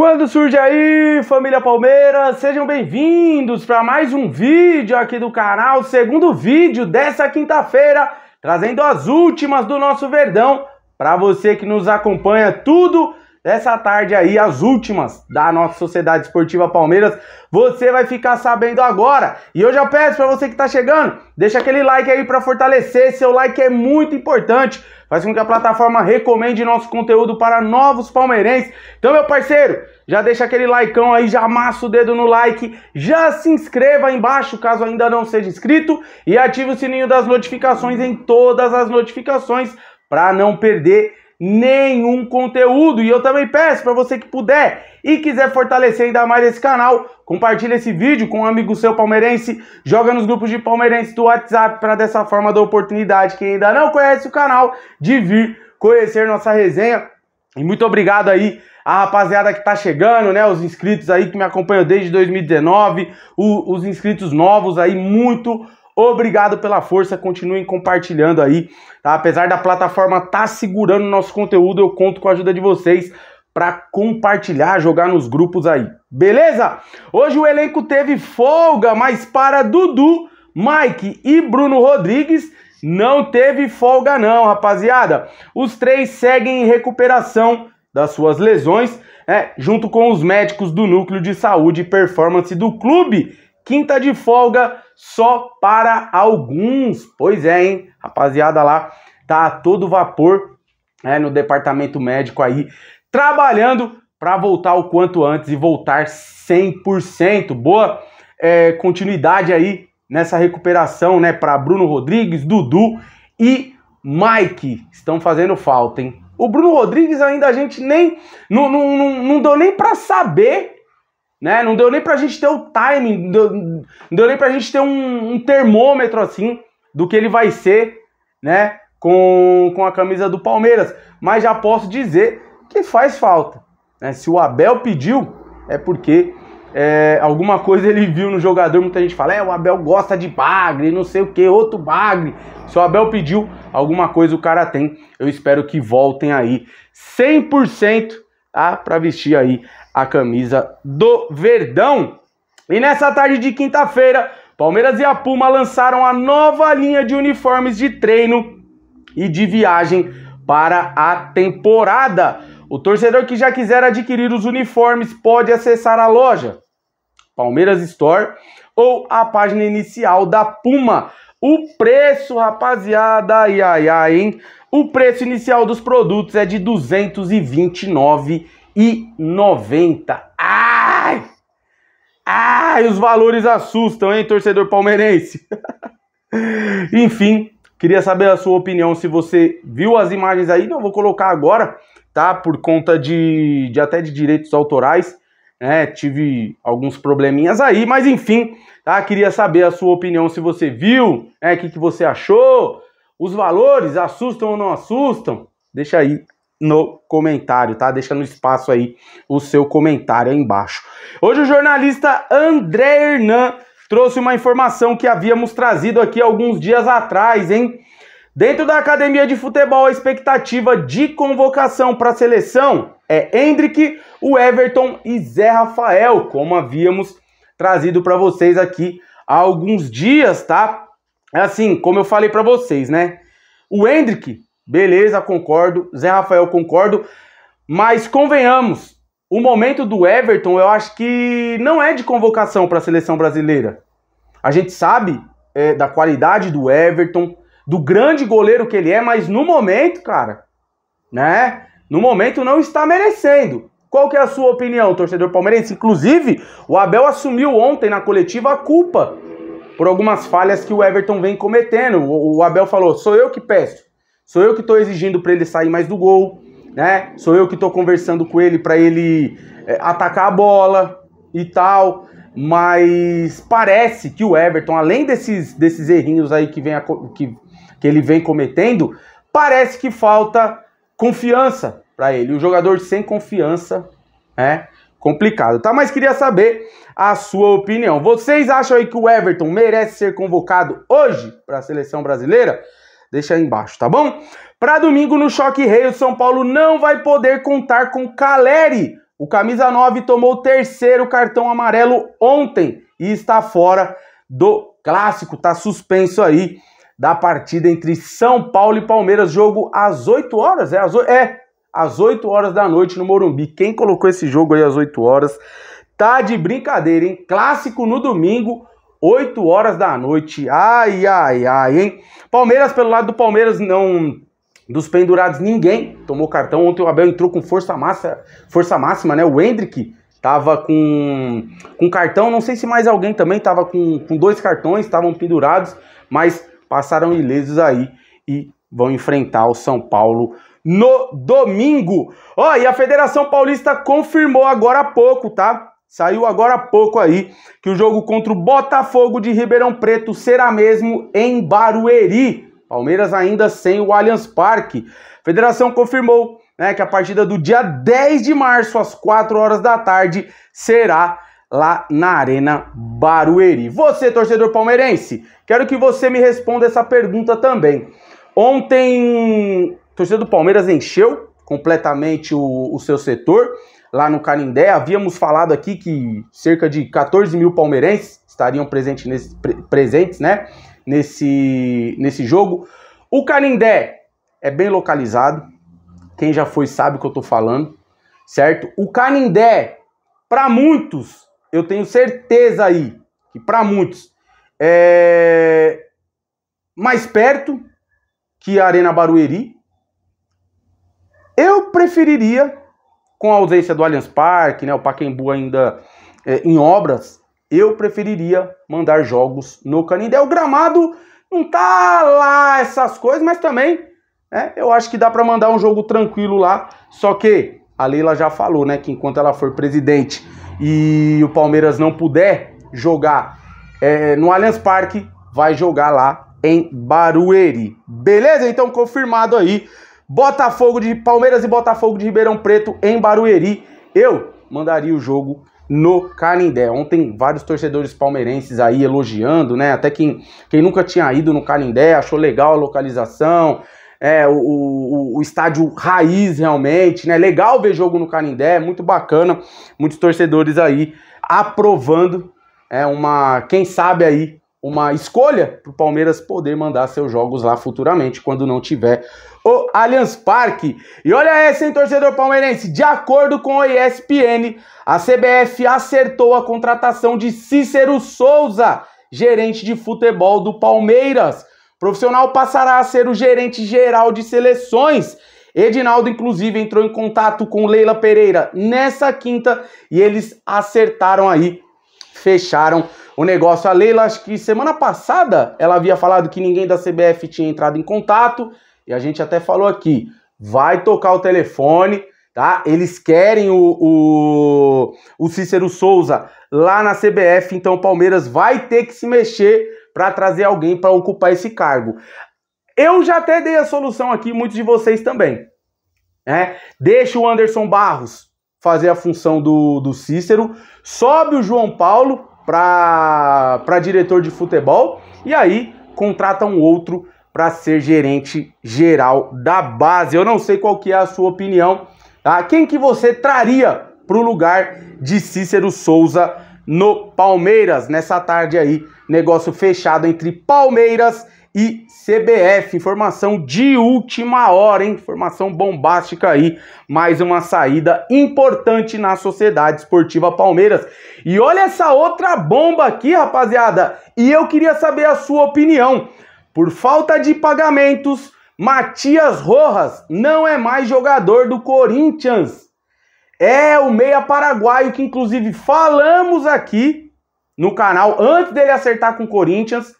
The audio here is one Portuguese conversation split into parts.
Quando surge aí, família Palmeiras, sejam bem-vindos para mais um vídeo aqui do canal, segundo vídeo dessa quinta-feira, trazendo as últimas do nosso Verdão para você que nos acompanha tudo dessa tarde aí, as últimas da nossa Sociedade Esportiva Palmeiras. Você vai ficar sabendo agora. E eu já peço para você que está chegando, deixa aquele like aí para fortalecer. Seu like é muito importante. Faz com que a plataforma recomende nosso conteúdo para novos palmeirenses. Então, meu parceiro, já deixa aquele like aí, já amassa o dedo no like, já se inscreva aí embaixo caso ainda não seja inscrito e ative o sininho das notificações em todas as notificações para não perder nenhum conteúdo. E eu também peço para você que puder e quiser fortalecer ainda mais esse canal, compartilha esse vídeo com um amigo seu palmeirense, joga nos grupos de palmeirenses do WhatsApp para dessa forma dar oportunidade quem ainda não conhece o canal de vir conhecer nossa resenha. E muito obrigado aí a rapaziada que tá chegando, né? Os inscritos aí que me acompanham desde 2019, o, os inscritos novos aí, muito obrigado Obrigado pela força, continuem compartilhando aí, tá? Apesar da plataforma estar tá segurando nosso conteúdo, eu conto com a ajuda de vocês para compartilhar, jogar nos grupos aí. Beleza? Hoje o elenco teve folga, mas para Dudu, Mike e Bruno Rodrigues não teve folga não, rapaziada. Os três seguem em recuperação das suas lesões, né, junto com os médicos do núcleo de saúde e performance do clube. Quinta de folga só para alguns. Pois é, hein? Rapaziada lá tá a todo vapor né, no departamento médico aí, trabalhando para voltar o quanto antes e voltar 100%. Boa é, continuidade aí nessa recuperação, né, para Bruno Rodrigues, Dudu e Mike. Estão fazendo falta, hein? O Bruno Rodrigues ainda a gente nem. Não, não, não, não deu nem para saber né? Não deu nem pra gente ter o timing, não deu, não deu nem pra gente ter um, um, termômetro assim do que ele vai ser, né? Com, com a camisa do Palmeiras. Mas já posso dizer que faz falta. Né? Se o Abel pediu, é porque é, alguma coisa ele viu no jogador, muita gente fala, é, o Abel gosta de bagre, não sei o que, outro bagre. Se o Abel pediu, alguma coisa o cara tem. Eu espero que voltem aí 100% tá? Para vestir aí a camisa do Verdão. E nessa tarde de quinta-feira, Palmeiras e a Puma lançaram a nova linha de uniformes de treino e de viagem para a temporada. O torcedor que já quiser adquirir os uniformes pode acessar a loja Palmeiras Store ou a página inicial da Puma. O preço, rapaziada, ai, ai, ai, hein? O preço inicial dos produtos é de R$ 229,90. Ai! Ai, os valores assustam, hein, torcedor palmeirense? Enfim, queria saber a sua opinião, se você viu as imagens aí, não vou colocar agora, tá? Por conta de, de até de direitos autorais, né? Tive alguns probleminhas aí, mas enfim, tá? Queria saber a sua opinião se você viu, né? O que, que você achou? Os valores assustam ou não assustam? Deixa aí no comentário, tá? Deixa no espaço aí o seu comentário aí embaixo. Hoje o jornalista André Hernan trouxe uma informação que havíamos trazido aqui alguns dias atrás, hein? Dentro da academia de futebol, a expectativa de convocação para a seleção é Hendrick, o Everton e Zé Rafael, como havíamos trazido para vocês aqui há alguns dias, tá? É assim, como eu falei para vocês, né? O Hendrick, beleza, concordo. Zé Rafael, concordo. Mas convenhamos, o momento do Everton eu acho que não é de convocação para a seleção brasileira. A gente sabe é, da qualidade do Everton, do grande goleiro que ele é, mas no momento, cara, né? No momento não está merecendo. Qual que é a sua opinião, torcedor palmeirense? Inclusive, o Abel assumiu ontem na coletiva a culpa por algumas falhas que o Everton vem cometendo. O, Abel falou: "Sou eu que peço. Sou eu que estou exigindo para ele sair mais do gol, né? Sou eu que estou conversando com ele para ele é, atacar a bola e tal." Mas parece que o Everton, além desses, desses errinhos aí que vem a, que que ele vem cometendo, parece que falta confiança para ele. O jogador sem confiança é complicado, tá? Mas queria saber a sua opinião. Vocês acham aí que o Everton merece ser convocado hoje para a seleção brasileira? Deixa aí embaixo, tá bom? Para domingo no Choque Rei, o São Paulo não vai poder contar com Caleri. O camisa 9 tomou o terceiro cartão amarelo ontem e está fora do clássico, tá suspenso aí da partida entre São Paulo e Palmeiras. Jogo às 8 horas, é às 8, é, às 8 horas da noite no Morumbi. Quem colocou esse jogo aí às 8 horas tá de brincadeira, hein? Clássico no domingo, 8 horas da noite. Ai, ai, ai, hein? Palmeiras, pelo lado do Palmeiras, não. Dos pendurados, ninguém tomou cartão. Ontem o Abel entrou com força, massa, força máxima, né? O Hendrick tava com, com cartão. Não sei se mais alguém também tava com, com dois cartões, estavam pendurados, mas passaram ilesos aí e vão enfrentar o São Paulo no domingo. Ó, oh, e a Federação Paulista confirmou agora há pouco, tá? Saiu agora há pouco aí que o jogo contra o Botafogo de Ribeirão Preto será mesmo em Barueri. Palmeiras ainda sem o Allianz Parque. A federação confirmou né, que a partida do dia 10 de março, às 4 horas da tarde, será lá na Arena Barueri. Você, torcedor palmeirense, quero que você me responda essa pergunta também. Ontem, torcedor do Palmeiras encheu completamente o, o seu setor lá no Canindé. Havíamos falado aqui que cerca de 14 mil palmeirenses estariam presentes nesse, presentes, né, nesse, nesse jogo. O Canindé é bem localizado. Quem já foi sabe o que eu estou falando, certo? O Canindé, para muitos, eu tenho certeza aí que para muitos é mais perto que a Arena Barueri. Eu preferiria, com a ausência do Allianz Parque, né, o Paquembu ainda é, em obras, eu preferiria mandar jogos no Canindé. O gramado não tá lá essas coisas, mas também né, eu acho que dá para mandar um jogo tranquilo lá. Só que a Leila já falou, né, que enquanto ela for presidente e o Palmeiras não puder jogar é, no Allianz Parque, vai jogar lá em Barueri. Beleza? Então confirmado aí. Botafogo de Palmeiras e Botafogo de Ribeirão Preto em Barueri. Eu mandaria o jogo no Canindé. Ontem vários torcedores palmeirenses aí elogiando, né? Até quem, quem nunca tinha ido no Canindé achou legal a localização, é, o, o, o, estádio raiz realmente, né? Legal ver jogo no Canindé, é muito bacana, muitos torcedores aí aprovando é uma, quem sabe aí, uma escolha para o Palmeiras poder mandar seus jogos lá futuramente, quando não tiver o Allianz Parque. E olha essa, hein, torcedor palmeirense? De acordo com a ESPN, a CBF acertou a contratação de Cícero Souza, gerente de futebol do Palmeiras profissional passará a ser o gerente geral de seleções. Edinaldo, inclusive, entrou em contato com Leila Pereira nessa quinta e eles acertaram aí, fecharam o negócio. A Leila, acho que semana passada, ela havia falado que ninguém da CBF tinha entrado em contato e a gente até falou aqui: vai tocar o telefone, tá? Eles querem o, o, o Cícero Souza lá na CBF, então o Palmeiras vai ter que se mexer para trazer alguém para ocupar esse cargo. Eu já até dei a solução aqui, muitos de vocês também. Né? Deixa o Anderson Barros fazer a função do, do Cícero, sobe o João Paulo para diretor de futebol e aí contrata um outro para ser gerente geral da base. Eu não sei qual que é a sua opinião. Tá? Quem que você traria para o lugar de Cícero Souza no Palmeiras nessa tarde aí. Negócio fechado entre Palmeiras e CBF. Informação de última hora, hein? Informação bombástica aí. Mais uma saída importante na Sociedade Esportiva Palmeiras. E olha essa outra bomba aqui, rapaziada. E eu queria saber a sua opinião. Por falta de pagamentos, Matias Rojas não é mais jogador do Corinthians. É o meia paraguaio que inclusive falamos aqui no canal antes dele acertar com o Corinthians,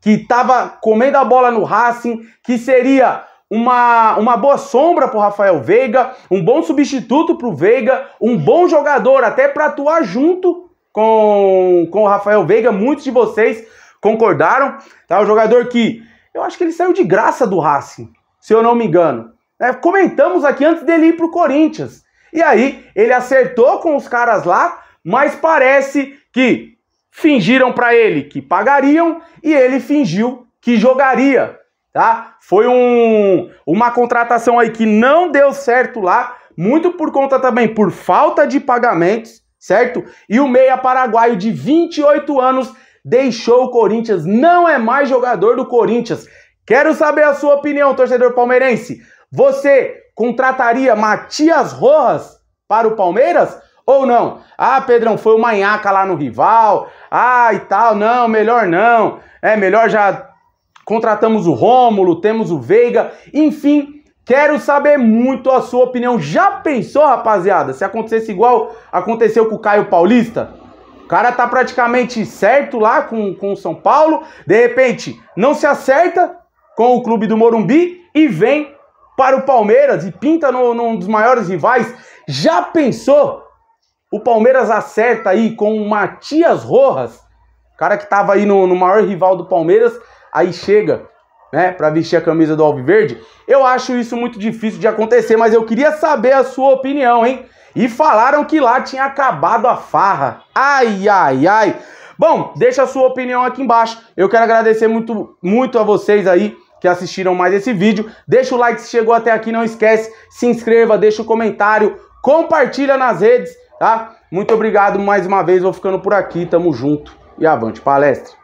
que estava comendo a bola no Racing, que seria uma, uma boa sombra para o Rafael Veiga, um bom substituto para o Veiga, um bom jogador até para atuar junto com, com o Rafael Veiga. Muitos de vocês concordaram. Tá? O jogador que eu acho que ele saiu de graça do Racing, se eu não me engano. É, comentamos aqui antes dele ir para o Corinthians. E aí ele acertou com os caras lá, mas parece que fingiram para ele que pagariam e ele fingiu que jogaria, tá? Foi um, uma contratação aí que não deu certo lá, muito por conta também por falta de pagamentos, certo? E o meia paraguaio de 28 anos deixou o Corinthians, não é mais jogador do Corinthians. Quero saber a sua opinião, torcedor palmeirense. Você contrataria Matias Rojas para o Palmeiras? Ou não? Ah, Pedrão, foi o Manhaca lá no rival. Ah, e tal. Não, melhor não. É melhor já contratamos o Rômulo, temos o Veiga. Enfim, quero saber muito a sua opinião. Já pensou, rapaziada, se acontecesse igual aconteceu com o Caio Paulista? O cara tá praticamente certo lá com, com o São Paulo. De repente, não se acerta com o clube do Morumbi e vem para o Palmeiras e pinta num no, no, dos maiores rivais. Já pensou? O Palmeiras acerta aí com o Matias Rojas, cara que estava aí no, no maior rival do Palmeiras, aí chega né, para vestir a camisa do Alviverde. Eu acho isso muito difícil de acontecer, mas eu queria saber a sua opinião, hein? E falaram que lá tinha acabado a farra. Ai, ai, ai. Bom, deixa a sua opinião aqui embaixo. Eu quero agradecer muito, muito a vocês aí que assistiram mais esse vídeo. Deixa o like se chegou até aqui, não esquece, se inscreva, deixa o um comentário, compartilha nas redes, tá? Muito obrigado mais uma vez, vou ficando por aqui, tamo junto e avante palestra.